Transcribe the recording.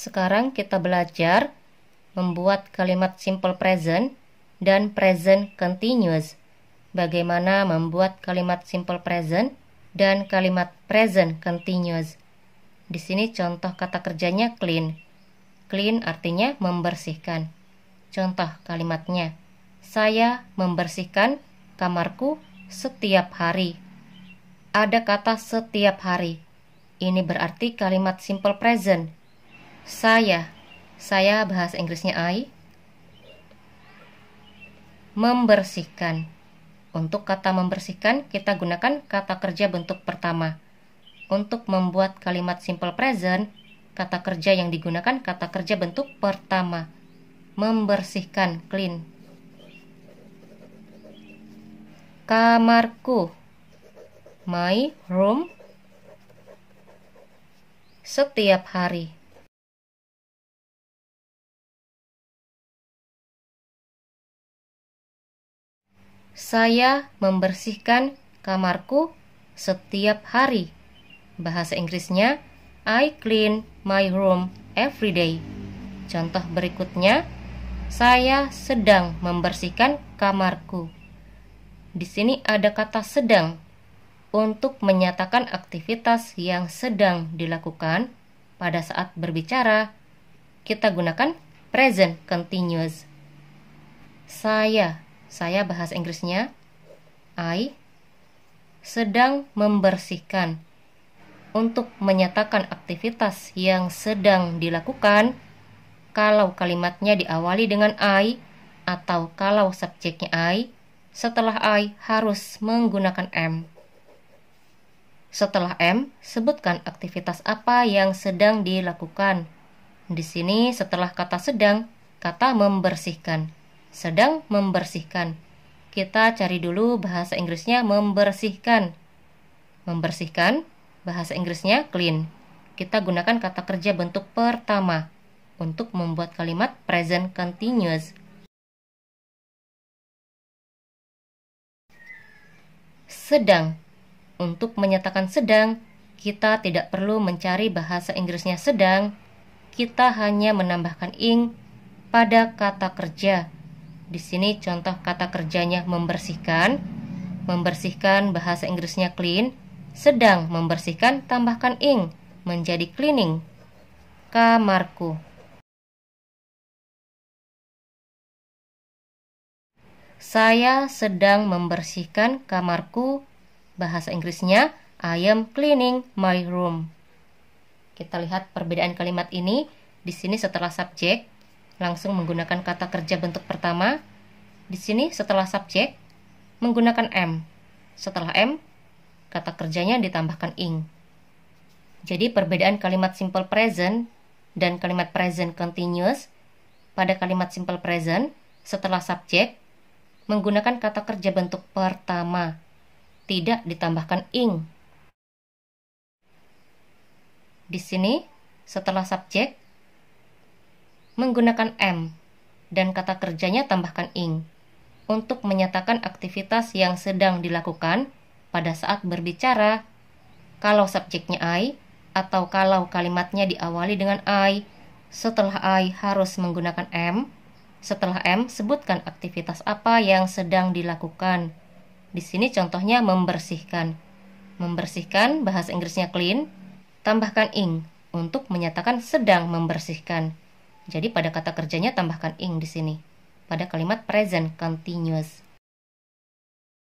Sekarang kita belajar membuat kalimat simple present dan present continuous. Bagaimana membuat kalimat simple present dan kalimat present continuous. Di sini contoh kata kerjanya clean. Clean artinya membersihkan. Contoh kalimatnya, saya membersihkan kamarku setiap hari. Ada kata setiap hari. Ini berarti kalimat simple present saya, saya bahasa Inggrisnya I. Membersihkan. Untuk kata membersihkan, kita gunakan kata kerja bentuk pertama. Untuk membuat kalimat simple present, kata kerja yang digunakan kata kerja bentuk pertama. Membersihkan, clean. Kamarku. My room. Setiap hari. Saya membersihkan kamarku setiap hari. Bahasa Inggrisnya, I clean my room every day. Contoh berikutnya, saya sedang membersihkan kamarku. Di sini ada kata sedang untuk menyatakan aktivitas yang sedang dilakukan pada saat berbicara. Kita gunakan present continuous. Saya saya bahas Inggrisnya I sedang membersihkan. Untuk menyatakan aktivitas yang sedang dilakukan, kalau kalimatnya diawali dengan I atau kalau subjeknya I, setelah I harus menggunakan M. Setelah M, sebutkan aktivitas apa yang sedang dilakukan. Di sini setelah kata sedang, kata membersihkan sedang membersihkan. Kita cari dulu bahasa Inggrisnya membersihkan. Membersihkan, bahasa Inggrisnya clean. Kita gunakan kata kerja bentuk pertama untuk membuat kalimat present continuous. Sedang. Untuk menyatakan sedang, kita tidak perlu mencari bahasa Inggrisnya sedang. Kita hanya menambahkan ing pada kata kerja di sini contoh kata kerjanya membersihkan. Membersihkan bahasa Inggrisnya clean, sedang membersihkan tambahkan ing menjadi cleaning. Kamarku. Saya sedang membersihkan kamarku. Bahasa Inggrisnya I am cleaning my room. Kita lihat perbedaan kalimat ini. Di sini setelah subjek langsung menggunakan kata kerja bentuk pertama. Di sini setelah subjek menggunakan m. Setelah m kata kerjanya ditambahkan ing. Jadi perbedaan kalimat simple present dan kalimat present continuous pada kalimat simple present setelah subjek menggunakan kata kerja bentuk pertama, tidak ditambahkan ing. Di sini, setelah subjek menggunakan m dan kata kerjanya tambahkan ing untuk menyatakan aktivitas yang sedang dilakukan pada saat berbicara. Kalau subjeknya I atau kalau kalimatnya diawali dengan I, setelah I harus menggunakan m Setelah m sebutkan aktivitas apa yang sedang dilakukan. Di sini contohnya membersihkan. Membersihkan bahasa Inggrisnya clean, tambahkan ing untuk menyatakan sedang membersihkan. Jadi pada kata kerjanya tambahkan ing di sini. Pada kalimat present continuous.